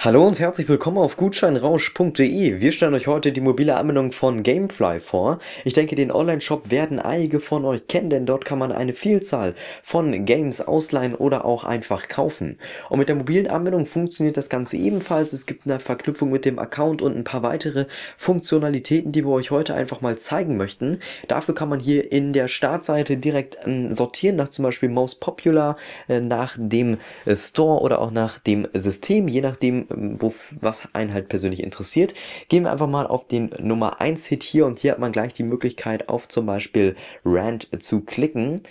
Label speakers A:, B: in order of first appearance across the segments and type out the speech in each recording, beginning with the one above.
A: Hallo und herzlich willkommen auf gutscheinrausch.de. Wir stellen euch heute die mobile Anwendung von Gamefly vor. Ich denke, den Online-Shop werden einige von euch kennen, denn dort kann man eine Vielzahl von Games ausleihen oder auch einfach kaufen. Und mit der mobilen Anwendung funktioniert das Ganze ebenfalls. Es gibt eine Verknüpfung mit dem Account und ein paar weitere Funktionalitäten, die wir euch heute einfach mal zeigen möchten. Dafür kann man hier in der Startseite direkt ähm, sortieren, nach zum Beispiel Most Popular, äh, nach dem äh, Store oder auch nach dem System, je nachdem ähm, wo, was einen halt persönlich interessiert. Gehen wir einfach mal auf den Nummer 1 Hit hier und hier hat man gleich die Möglichkeit auf zum Beispiel Rant zu klicken.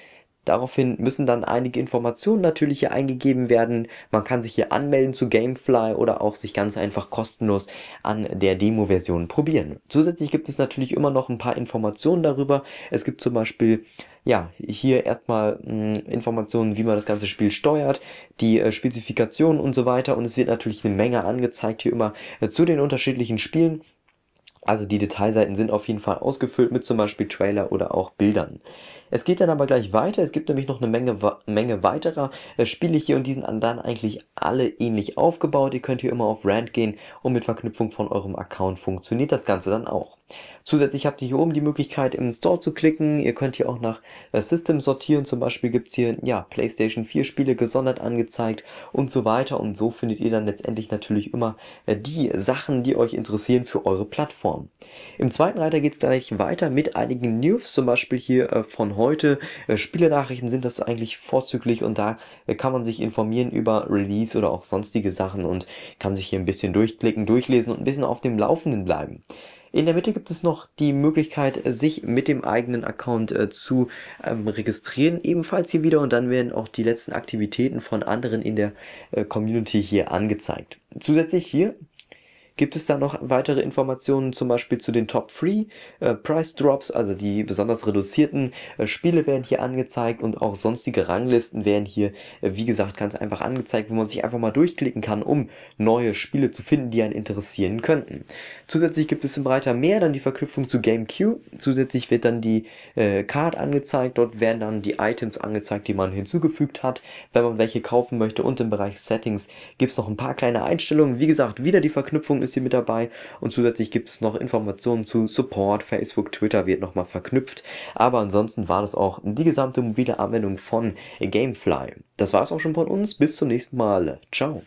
A: Daraufhin müssen dann einige Informationen natürlich hier eingegeben werden. Man kann sich hier anmelden zu Gamefly oder auch sich ganz einfach kostenlos an der Demo-Version probieren. Zusätzlich gibt es natürlich immer noch ein paar Informationen darüber. Es gibt zum Beispiel ja, hier erstmal mh, hm, Informationen, wie man das ganze Spiel steuert, die äh, Spezifikationen und so weiter. Und es wird natürlich eine Menge angezeigt hier immer äh, zu den unterschiedlichen Spielen. Also die Detailseiten sind auf jeden Fall ausgefüllt mit zum Beispiel Trailer oder auch Bildern. Es geht dann aber gleich weiter. Es gibt nämlich noch eine Menge, Menge weiterer äh, Spiele hier und die sind dann eigentlich alle ähnlich aufgebaut. Ihr könnt hier immer auf Rand gehen und mit Verknüpfung von eurem Account funktioniert das Ganze dann auch. Zusätzlich habt ihr hier oben die Möglichkeit im Store zu klicken. Ihr könnt hier auch nach äh, System sortieren. Zum Beispiel gibt es hier ja, PlayStation 4 Spiele gesondert angezeigt und so weiter. Und so findet ihr dann letztendlich natürlich immer äh, die Sachen, die euch interessieren für eure Plattform. Im zweiten Reiter geht es gleich weiter mit einigen News, zum Beispiel hier von heute. Äh, spiele sind das eigentlich vorzüglich und da äh, kann man sich informieren über Release oder auch sonstige Sachen und kann sich hier ein bisschen durchklicken, durchlesen und ein bisschen auf dem Laufenden bleiben. In der Mitte gibt es noch die Möglichkeit, sich mit dem eigenen Account äh, zu ähm, registrieren, ebenfalls hier wieder und dann werden auch die letzten Aktivitäten von anderen in der äh, Community hier angezeigt. Zusätzlich hier Gibt es da noch weitere Informationen zum Beispiel zu den Top 3 äh, Price Drops, also die besonders reduzierten äh, Spiele werden hier angezeigt und auch sonstige Ranglisten werden hier, äh, wie gesagt, ganz einfach angezeigt, wo man sich einfach mal durchklicken kann, um neue Spiele zu finden, die einen interessieren könnten. Zusätzlich gibt es im Reiter mehr dann die Verknüpfung zu GameCube. Zusätzlich wird dann die äh, Card angezeigt, dort werden dann die Items angezeigt, die man hinzugefügt hat, wenn man welche kaufen möchte und im Bereich Settings gibt es noch ein paar kleine Einstellungen. Wie gesagt, wieder die Verknüpfung bisschen mit dabei und zusätzlich gibt es noch Informationen zu Support, Facebook, Twitter wird nochmal verknüpft. Aber ansonsten war das auch die gesamte mobile Anwendung von Gamefly. Das war es auch schon von uns. Bis zum nächsten Mal. Ciao.